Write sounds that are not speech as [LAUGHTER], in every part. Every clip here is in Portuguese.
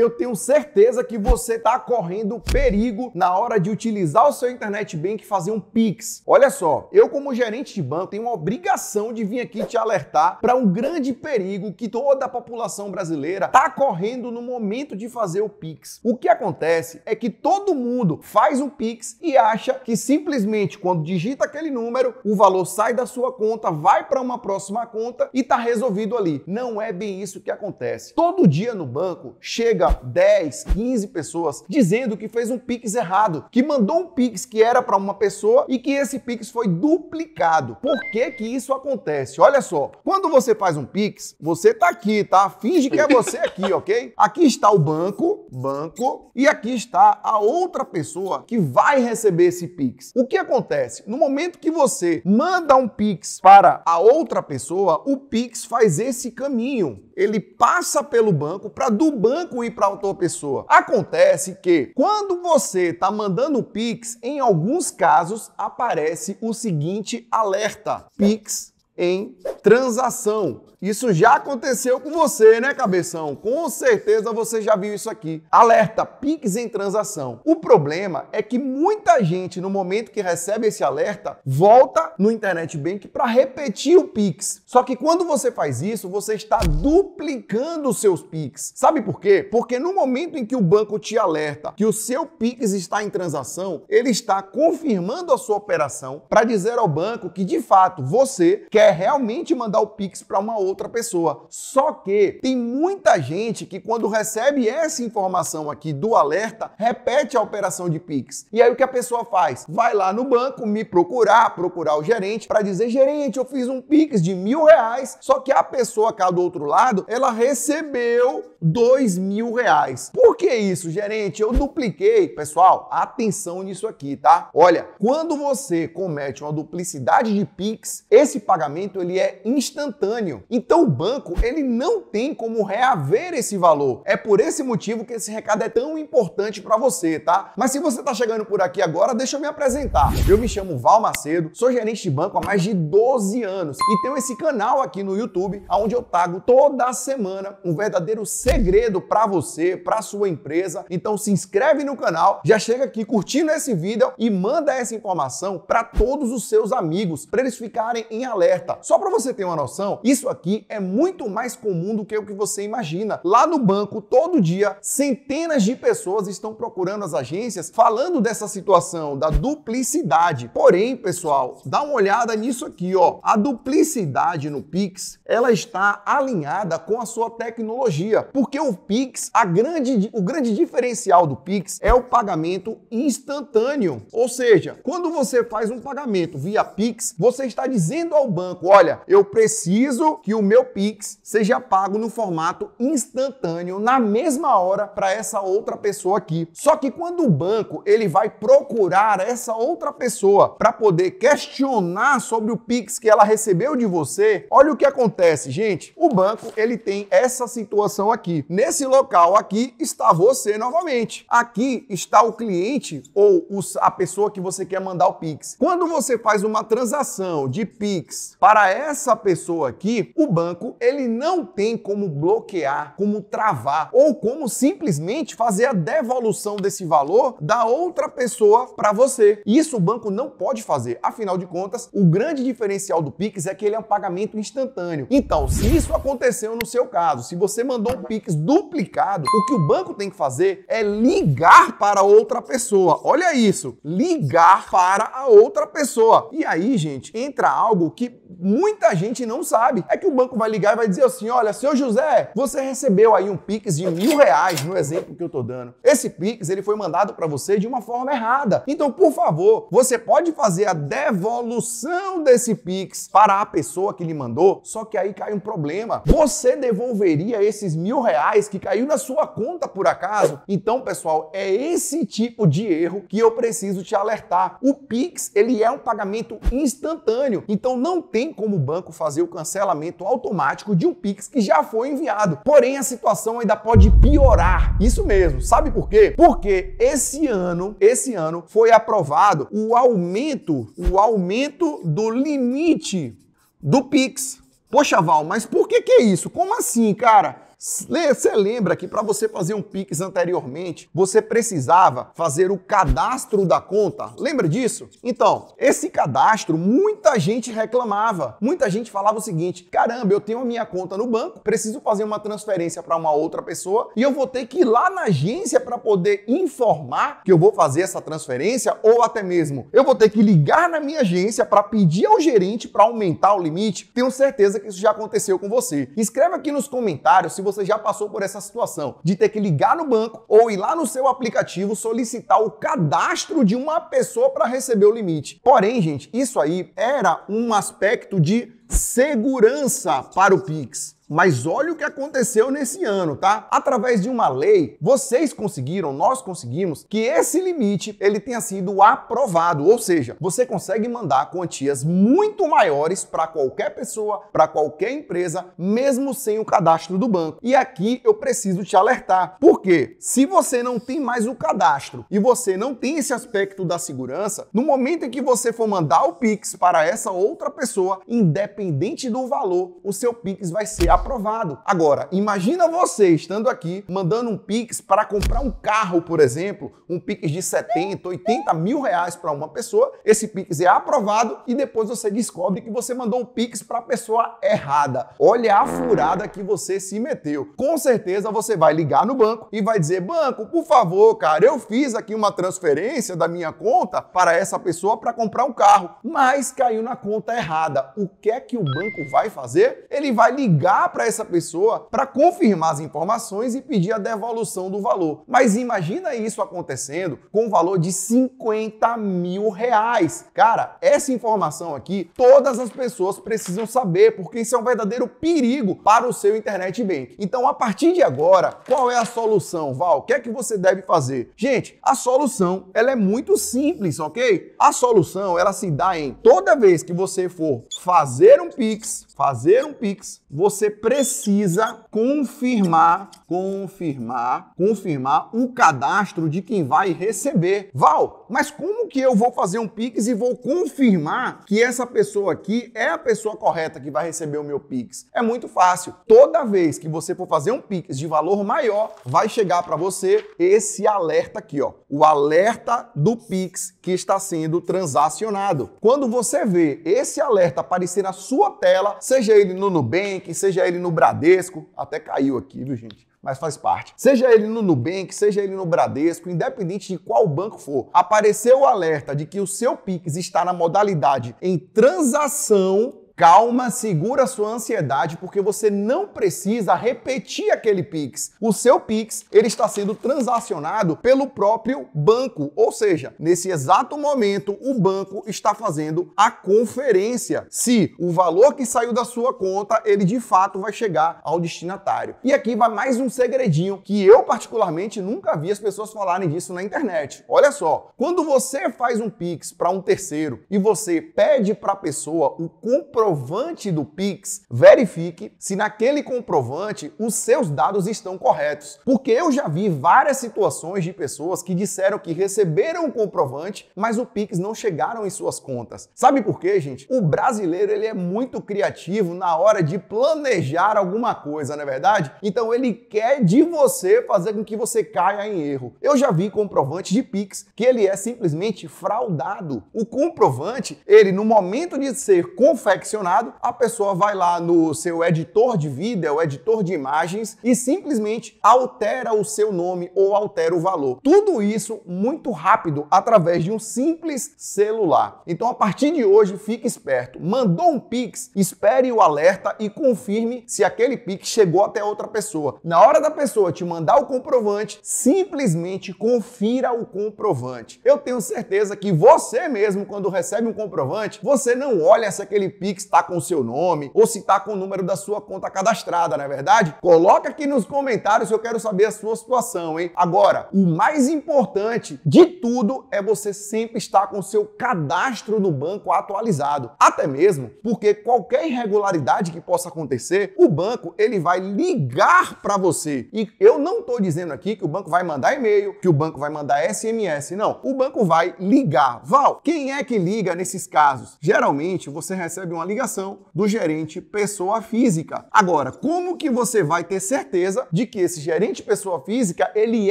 eu tenho certeza que você está correndo perigo na hora de utilizar o seu internet bank e fazer um Pix. Olha só, eu como gerente de banco tenho uma obrigação de vir aqui te alertar para um grande perigo que toda a população brasileira está correndo no momento de fazer o Pix. O que acontece é que todo mundo faz um Pix e acha que simplesmente quando digita aquele número, o valor sai da sua conta, vai para uma próxima conta e está resolvido ali. Não é bem isso que acontece. Todo dia no banco chega 10, 15 pessoas dizendo que fez um Pix errado, que mandou um Pix que era para uma pessoa e que esse Pix foi duplicado. Por que que isso acontece? Olha só, quando você faz um Pix, você tá aqui, tá? Finge que é você aqui, [LAUGHS] ok? Aqui está o banco, banco, e aqui está a outra pessoa que vai receber esse Pix. O que acontece? No momento que você manda um Pix para a outra pessoa, o Pix faz esse caminho. Ele passa pelo banco para do banco ir para outra pessoa. Acontece que quando você tá mandando Pix, em alguns casos aparece o seguinte alerta: Pix em transação. Isso já aconteceu com você, né, cabeção? Com certeza você já viu isso aqui. Alerta: Pix em transação. O problema é que muita gente, no momento que recebe esse alerta, volta no Internet Bank para repetir o Pix. Só que quando você faz isso, você está duplicando os seus Pix. Sabe por quê? Porque no momento em que o banco te alerta que o seu Pix está em transação, ele está confirmando a sua operação para dizer ao banco que de fato você quer realmente mandar o Pix para uma outra outra pessoa. Só que tem muita gente que quando recebe essa informação aqui do alerta, repete a operação de Pix. E aí o que a pessoa faz? Vai lá no banco me procurar, procurar o gerente para dizer, gerente, eu fiz um Pix de mil reais, só que a pessoa cá do outro lado, ela recebeu dois mil reais. Por que isso, gerente? Eu dupliquei. Pessoal, atenção nisso aqui, tá? Olha, quando você comete uma duplicidade de Pix, esse pagamento ele é instantâneo. Então o banco, ele não tem como reaver esse valor. É por esse motivo que esse recado é tão importante para você, tá? Mas se você tá chegando por aqui agora, deixa eu me apresentar. Eu me chamo Val Macedo, sou gerente de banco há mais de 12 anos e tenho esse canal aqui no YouTube onde eu tago toda semana um verdadeiro segredo para você, para sua empresa. Então se inscreve no canal, já chega aqui curtindo esse vídeo e manda essa informação para todos os seus amigos, para eles ficarem em alerta. Só para você ter uma noção, isso aqui aqui é muito mais comum do que o que você imagina. Lá no banco, todo dia, centenas de pessoas estão procurando as agências falando dessa situação da duplicidade. Porém, pessoal, dá uma olhada nisso aqui, ó. A duplicidade no Pix, ela está alinhada com a sua tecnologia, porque o Pix, a grande, o grande diferencial do Pix é o pagamento instantâneo. Ou seja, quando você faz um pagamento via Pix, você está dizendo ao banco, olha, eu preciso que o o meu Pix seja pago no formato instantâneo na mesma hora para essa outra pessoa aqui. Só que quando o banco ele vai procurar essa outra pessoa para poder questionar sobre o Pix que ela recebeu de você, olha o que acontece, gente. O banco ele tem essa situação aqui. Nesse local aqui está você novamente. Aqui está o cliente ou a pessoa que você quer mandar o Pix. Quando você faz uma transação de Pix para essa pessoa aqui, o banco ele não tem como bloquear, como travar ou como simplesmente fazer a devolução desse valor da outra pessoa para você. Isso o banco não pode fazer. Afinal de contas, o grande diferencial do Pix é que ele é um pagamento instantâneo. Então, se isso aconteceu no seu caso, se você mandou um Pix duplicado, o que o banco tem que fazer é ligar para outra pessoa. Olha isso, ligar para a outra pessoa. E aí, gente, entra algo que muita gente não sabe. É que o banco vai ligar e vai dizer assim: olha, seu José, você recebeu aí um Pix de mil reais, no exemplo que eu tô dando. Esse Pix ele foi mandado para você de uma forma errada. Então, por favor, você pode fazer a devolução desse Pix para a pessoa que lhe mandou, só que aí cai um problema. Você devolveria esses mil reais que caiu na sua conta por acaso? Então, pessoal, é esse tipo de erro que eu preciso te alertar. O Pix ele é um pagamento instantâneo, então não tem como o banco fazer o cancelamento pagamento automático de um Pix que já foi enviado. Porém, a situação ainda pode piorar. Isso mesmo. Sabe por quê? Porque esse ano, esse ano foi aprovado o aumento, o aumento do limite do Pix. Poxa, Val, mas por que que é isso? Como assim, cara? Você lembra que para você fazer um Pix anteriormente, você precisava fazer o cadastro da conta? Lembra disso? Então, esse cadastro, muita gente reclamava. Muita gente falava o seguinte: caramba, eu tenho a minha conta no banco, preciso fazer uma transferência para uma outra pessoa e eu vou ter que ir lá na agência para poder informar que eu vou fazer essa transferência ou até mesmo eu vou ter que ligar na minha agência para pedir ao gerente para aumentar o limite. Tenho certeza que isso já aconteceu com você. Escreve aqui nos comentários se você você já passou por essa situação de ter que ligar no banco ou ir lá no seu aplicativo solicitar o cadastro de uma pessoa para receber o limite. Porém, gente, isso aí era um aspecto de segurança para o Pix. Mas olha o que aconteceu nesse ano, tá? Através de uma lei, vocês conseguiram, nós conseguimos que esse limite ele tenha sido aprovado, ou seja, você consegue mandar quantias muito maiores para qualquer pessoa, para qualquer empresa, mesmo sem o cadastro do banco. E aqui eu preciso te alertar, porque se você não tem mais o cadastro e você não tem esse aspecto da segurança, no momento em que você for mandar o Pix para essa outra pessoa, independente do valor, o seu Pix vai ser aprovado aprovado. Agora, imagina você estando aqui mandando um Pix para comprar um carro, por exemplo, um Pix de 70, 80 mil reais para uma pessoa, esse Pix é aprovado e depois você descobre que você mandou um Pix para a pessoa errada. Olha a furada que você se meteu. Com certeza você vai ligar no banco e vai dizer: Banco, por favor, cara, eu fiz aqui uma transferência da minha conta para essa pessoa para comprar um carro, mas caiu na conta errada. O que é que o banco vai fazer? Ele vai ligar para essa pessoa para confirmar as informações e pedir a devolução do valor. Mas imagina isso acontecendo com o valor de 50 mil reais. Cara, essa informação aqui todas as pessoas precisam saber, porque isso é um verdadeiro perigo para o seu internet bank. Então, a partir de agora, qual é a solução, Val? O que é que você deve fazer? Gente, a solução ela é muito simples, ok? A solução ela se dá em toda vez que você for fazer um Pix, fazer um Pix, você precisa confirmar, confirmar, confirmar o cadastro de quem vai receber. Val, mas como que eu vou fazer um Pix e vou confirmar que essa pessoa aqui é a pessoa correta que vai receber o meu Pix? É muito fácil. Toda vez que você for fazer um Pix de valor maior, vai chegar para você esse alerta aqui, ó. O alerta do Pix que está sendo transacionado. Quando você vê esse alerta aparecer na sua tela, seja ele no Nubank, seja ele ele no Bradesco, até caiu aqui, viu, gente? mas faz parte. Seja ele no Nubank, seja ele no Bradesco, independente de qual banco for, apareceu o alerta de que o seu Pix está na modalidade em transação Calma, segura sua ansiedade, porque você não precisa repetir aquele Pix. O seu Pix ele está sendo transacionado pelo próprio banco, ou seja, nesse exato momento o banco está fazendo a conferência se o valor que saiu da sua conta ele de fato vai chegar ao destinatário. E aqui vai mais um segredinho que eu particularmente nunca vi as pessoas falarem disso na internet. Olha só, quando você faz um Pix para um terceiro e você pede para a pessoa o comprovante comprovante do Pix, verifique se naquele comprovante os seus dados estão corretos. Porque eu já vi várias situações de pessoas que disseram que receberam o comprovante, mas o Pix não chegaram em suas contas. Sabe por quê, gente? O brasileiro ele é muito criativo na hora de planejar alguma coisa, não é verdade? Então ele quer de você fazer com que você caia em erro. Eu já vi comprovante de Pix que ele é simplesmente fraudado. O comprovante, ele no momento de ser confeccionado a pessoa vai lá no seu editor de vídeo, é editor de imagens e simplesmente altera o seu nome ou altera o valor. Tudo isso muito rápido através de um simples celular. Então a partir de hoje fique esperto. Mandou um pix, espere o alerta e confirme se aquele pix chegou até outra pessoa. Na hora da pessoa te mandar o comprovante, simplesmente confira o comprovante. Eu tenho certeza que você mesmo quando recebe um comprovante, você não olha se aquele pix está com o seu nome ou se está com o número da sua conta cadastrada, não é verdade? Coloca aqui nos comentários, eu quero saber a sua situação, hein? Agora, o mais importante de tudo é você sempre estar com o seu cadastro no banco atualizado. Até mesmo porque qualquer irregularidade que possa acontecer, o banco ele vai ligar para você. E eu não estou dizendo aqui que o banco vai mandar e-mail, que o banco vai mandar SMS, não. O banco vai ligar. Val, quem é que liga nesses casos? Geralmente você recebe uma ligação do gerente pessoa física. Agora, como que você vai ter certeza de que esse gerente pessoa física, ele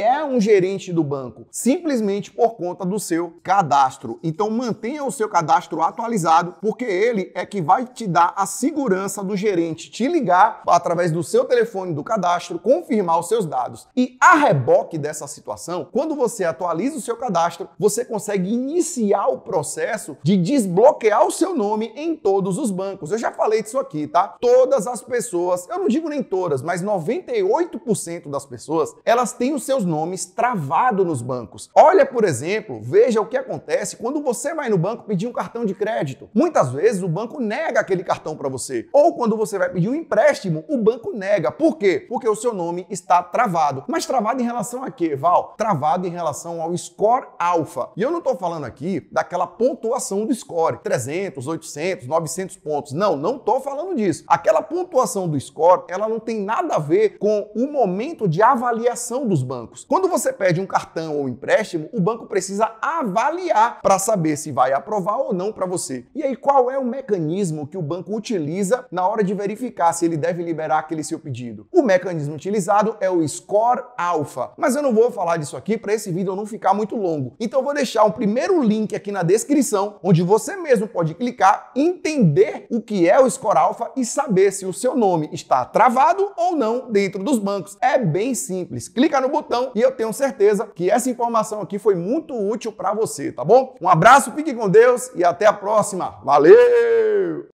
é um gerente do banco? Simplesmente por conta do seu cadastro. Então mantenha o seu cadastro atualizado, porque ele é que vai te dar a segurança do gerente te ligar através do seu telefone do cadastro, confirmar os seus dados. E a reboque dessa situação, quando você atualiza o seu cadastro, você consegue iniciar o processo de desbloquear o seu nome em todos os dos bancos. Eu já falei disso aqui, tá? Todas as pessoas, eu não digo nem todas, mas 98% das pessoas, elas têm os seus nomes travados nos bancos. Olha, por exemplo, veja o que acontece quando você vai no banco pedir um cartão de crédito. Muitas vezes o banco nega aquele cartão para você. Ou quando você vai pedir um empréstimo, o banco nega. Por quê? Porque o seu nome está travado. Mas travado em relação a quê, Val? Travado em relação ao score alfa. E eu não estou falando aqui daquela pontuação do score, 300, 800, 900 pontos. Não, não estou falando disso. Aquela pontuação do score, ela não tem nada a ver com o momento de avaliação dos bancos. Quando você pede um cartão ou um empréstimo, o banco precisa avaliar para saber se vai aprovar ou não para você. E aí, qual é o mecanismo que o banco utiliza na hora de verificar se ele deve liberar aquele seu pedido? O mecanismo utilizado é o score alfa. Mas eu não vou falar disso aqui para esse vídeo não ficar muito longo. Então, eu vou deixar um primeiro link aqui na descrição, onde você mesmo pode clicar, entender o que é o Score alfa e saber se o seu nome está travado ou não dentro dos bancos. É bem simples. Clica no botão e eu tenho certeza que essa informação aqui foi muito útil para você, tá bom? Um abraço, fique com Deus e até a próxima. Valeu!